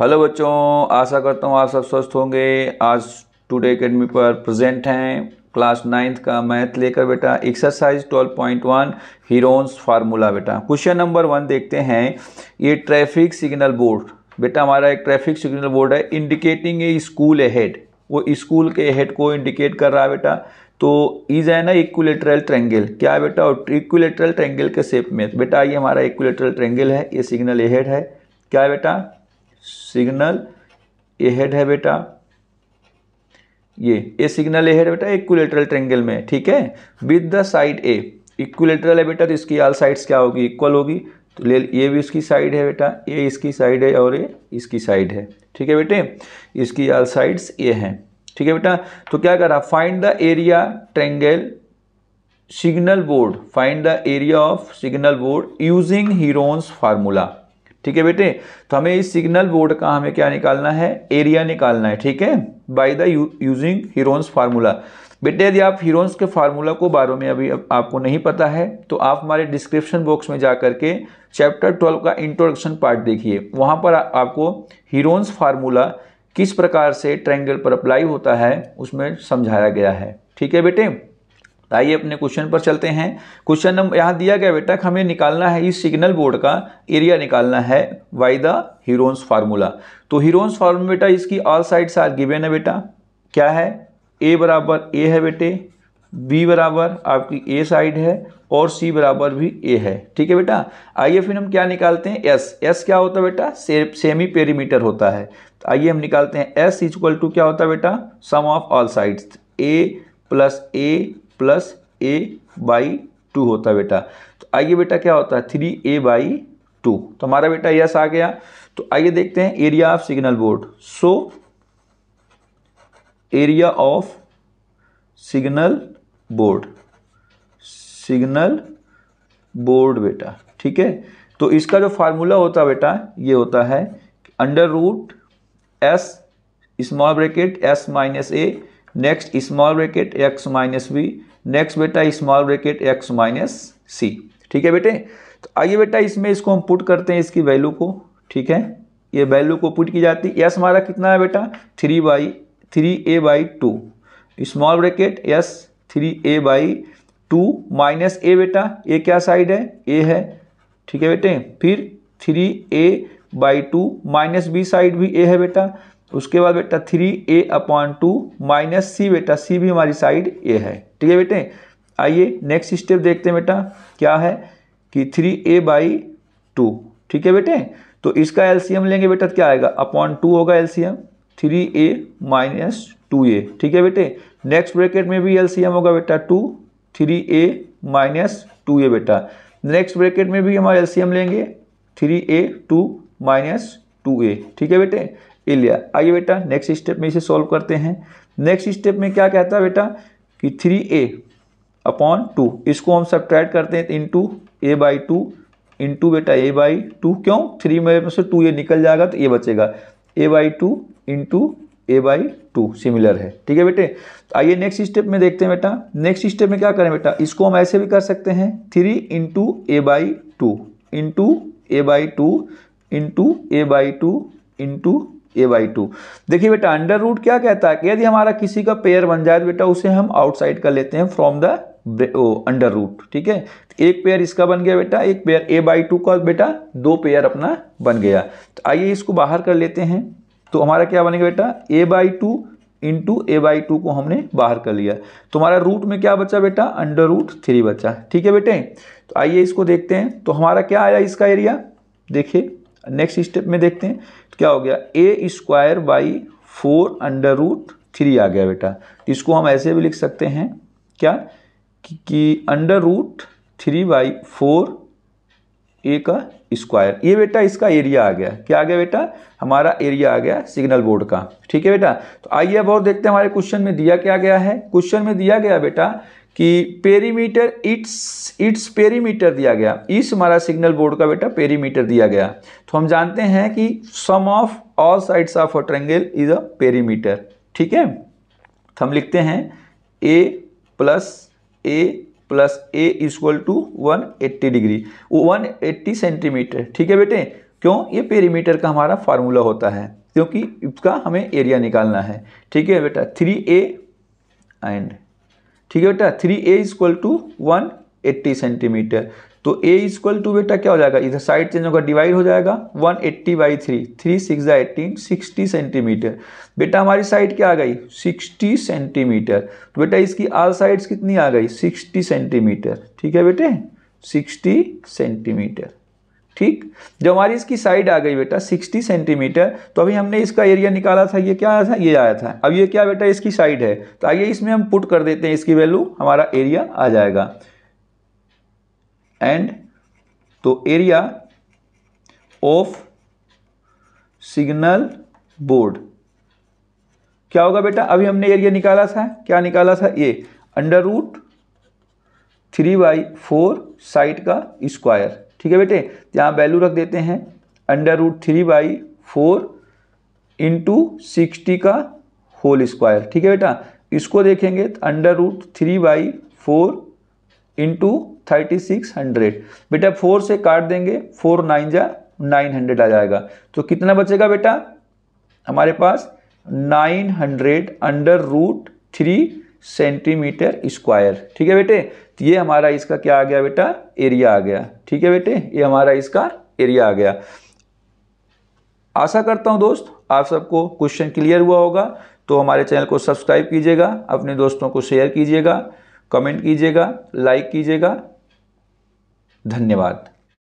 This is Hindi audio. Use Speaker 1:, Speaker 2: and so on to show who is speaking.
Speaker 1: हेलो बच्चों आशा करता हूँ आप सब स्वस्थ होंगे आज टुडे अकेडमी पर प्रेजेंट हैं क्लास नाइन्थ का मैथ लेकर बेटा एक्सरसाइज 12.1 हीरोन्स फार्मूला बेटा क्वेश्चन नंबर वन देखते हैं ये ट्रैफिक सिग्नल बोर्ड बेटा हमारा एक ट्रैफिक सिग्नल बोर्ड है इंडिकेटिंग ए स्कूल हेड वो स्कूल के हेड को इंडिकेट कर रहा है बेटा तो इज है ना इक्विलेटरल ट्रेंगल क्या बेटा और इक्विलेटरल ट्रेंगल के शेप में बेटा ये हमारा इक्विलेटरल ट्रेंगल है ये सिग्नल ए हेड है क्या है बेटा सिग्नल ए हेड है बेटा ये ए सिग्नल ए हेड बेटा इक्वलेटरल ट्रेंगल में ठीक है with the side a equilateral है बेटा तो इसकी आल साइड्स क्या होगी इक्वल होगी तो ले ये भी उसकी साइड है बेटा ए इसकी साइड है और ए इसकी साइड है ठीक है बेटे इसकी आल साइड्स ए हैं ठीक है बेटा तो क्या करा find the area triangle signal board find the area of signal board using Heron's formula ठीक है बेटे तो हमें इस सिग्नल बोर्ड का हमें क्या निकालना है एरिया निकालना है ठीक है by the using Heron's formula बेटे यदि आप हीरोन्स के फार्मूला को बारे में अभी आपको नहीं पता है तो आप हमारे डिस्क्रिप्शन बॉक्स में जा के चैप्टर ट्वेल्व का इंट्रोडक्शन पार्ट देखिए वहाँ पर आ, आपको हीरोन्स फार्मूला किस प्रकार से ट्रैंगल पर अप्लाई होता है उसमें समझाया गया है ठीक है बेटे आइए अपने क्वेश्चन पर चलते हैं क्वेश्चन नंबर यहाँ दिया गया बेटा हमें निकालना है इस सिग्नल बोर्ड का एरिया निकालना है वाई द हीरोन्स फार्मूला तो हीरोन्स फार्मूला बेटा इसकी ऑल साइड्स आर गिवेन है बेटा क्या है ए बराबर ए है बेटे बी बराबर आपकी ए साइड है और सी बराबर भी ए है ठीक है बेटा आइए फिर हम क्या निकालते हैं एस एस क्या होता है बेटा से, सेमी पेरीमीटर होता है तो आइए हम निकालते हैं एस इजक्वल टू क्या होता है बेटा sum of all sides a plus a plus a by two होता है बेटा तो आइए बेटा क्या होता है थ्री ए बाई टू तो हमारा बेटा यस आ गया तो आइए देखते हैं area of signal board so area of signal board signal board बेटा ठीक है तो इसका जो फार्मूला होता है बेटा ये होता है under root s small bracket s minus a next small bracket x minus b next बेटा small bracket x minus c ठीक है बेटे तो आइए बेटा इसमें इसको हम पुट करते हैं इसकी वैल्यू को ठीक है ये वैल्यू को पुट की जाती है यस हमारा कितना है बेटा three by three a by two small bracket s three a by two minus a बेटा ए क्या साइड है ए है ठीक है बेटे फिर three a by two minus b side भी ए है बेटा उसके बाद बेटा three a upon two minus c बेटा सी भी हमारी साइड ए है ठीक है बेटे आइए नेक्स्ट स्टेप देखते हैं बेटा क्या है कि थ्री ए बाई टू ठीक है बेटे तो इसका एलसीएम लेंगे बेटा क्या आएगा अपॉन टू होगा LCM three a minus two a ठीक है बेटे नेक्स्ट ब्रैकेट में भी एलसीएम होगा बेटा two three a minus two a बेटा नेक्स्ट ब्रैकेट में भी हम एलसीएम लेंगे three a two minus two a ठीक है बेटे लिया आइए बेटा नेक्स्ट स्टेप में इसे सॉल्व करते हैं नेक्स्ट स्टेप में क्या कहता है बेटा कि थ्री ए अपॉन टू इसको हम सब करते हैं इन two a by two into बेटा ए बाई टू क्यों थ्री में से टू ये निकल जाएगा तो ये बचेगा a by two into a by two similar है ठीक है बेटे तो आइए नेक्स्ट स्टेप में देखते हैं बेटा नेक्स्ट स्टेप में क्या करें बेटा इसको हम ऐसे भी कर सकते हैं three into a by two into a by two into a by two into a by two देखिए बेटा अंडर रूट क्या कहता है कि यदि हमारा किसी का पेयर बन जाए तो बेटा उसे हम आउटसाइड कर लेते हैं फ्रॉम द अंडर रूट ठीक है एक पेयर इसका बन गया बेटा एक पेयर ए बाई टू का बेटा दो पेयर अपना बन गया तो आइए इसको बाहर कर लेते हैं तो हमारा क्या बनेगा बेटा a by two into a by two को हमने बाहर कर लिया तो हमारा रूट में क्या बचा बेटा अंडर रूट थ्री बचा ठीक है बेटे तो आइए इसको देखते हैं तो हमारा क्या आया इसका एरिया देखिए नेक्स्ट स्टेप में देखते हैं क्या हो गया a square by four under root three आ गया बेटा तो इसको हम ऐसे भी लिख सकते हैं क्या कि, कि under root three by four a का स्क्वायर ये बेटा इसका एरिया आ गया क्या आ गया बेटा हमारा एरिया आ गया सिग्नल बोर्ड का ठीक है बेटा तो आइए अब और देखते हैं हमारे क्वेश्चन में दिया क्या गया है क्वेश्चन में दिया गया बेटा कि पेरीमीटर इट्स इट्स पेरीमीटर दिया गया इस हमारा सिग्नल बोर्ड का बेटा पेरीमीटर दिया गया तो हम जानते हैं कि sum of all sides of a triangle is a perimeter ठीक है तो हम लिखते हैं a plus a plus a equal to one eighty degree one eighty centimetre ठीक है बेटे क्यों ये पेरीमीटर का हमारा फार्मूला होता है क्योंकि इसका हमें एरिया निकालना है ठीक है बेटा थ्री ए एंड ठीक है बेटा three a equal to one eighty centimetre तो ए इक्वल टू बेटा क्या हो जाएगा इधर साइड चेंज होगा डिवाइड हो जाएगा one eighty by three three six eighteen sixty centimetre बेटा हमारी साइड क्या आ गई सिक्सटी सेंटीमीटर तो बेटा इसकी आल साइड्स कितनी आ गई सिक्सटी सेंटीमीटर ठीक है बेटे सिक्सटी सेंटीमीटर ठीक जब हमारी इसकी साइड आ गई बेटा 60 सेंटीमीटर तो अभी हमने इसका एरिया निकाला था ये क्या आया था ये आया था अब ये क्या बेटा इसकी साइड है तो आइए इसमें हम पुट कर देते हैं इसकी वैल्यू हमारा एरिया आ जाएगा एंड तो एरिया ऑफ सिग्नल बोर्ड क्या होगा बेटा अभी हमने एरिया निकाला था क्या निकाला था ये under root three by four side का स्क्वायर ठीक है बेटे तो यहाँ वैल्यू रख देते हैं under root three by four into sixty का होल स्क्वायर ठीक है बेटा इसको देखेंगे तो under root three by four into thirty six hundred बेटा फोर से काट देंगे फोर नाइन जा नाइन हंड्रेड आ जाएगा तो कितना बचेगा बेटा हमारे पास nine hundred under root three centimetre square ठीक है बेटे तो ये हमारा इसका क्या आ गया बेटा एरिया आ गया ठीक है बेटे ये हमारा इसका एरिया आ गया आशा करता हूँ दोस्त आप सबको क्वेश्चन क्लियर हुआ होगा तो हमारे चैनल को सब्सक्राइब कीजिएगा अपने दोस्तों को शेयर कीजिएगा कमेंट कीजिएगा लाइक कीजिएगा धन्यवाद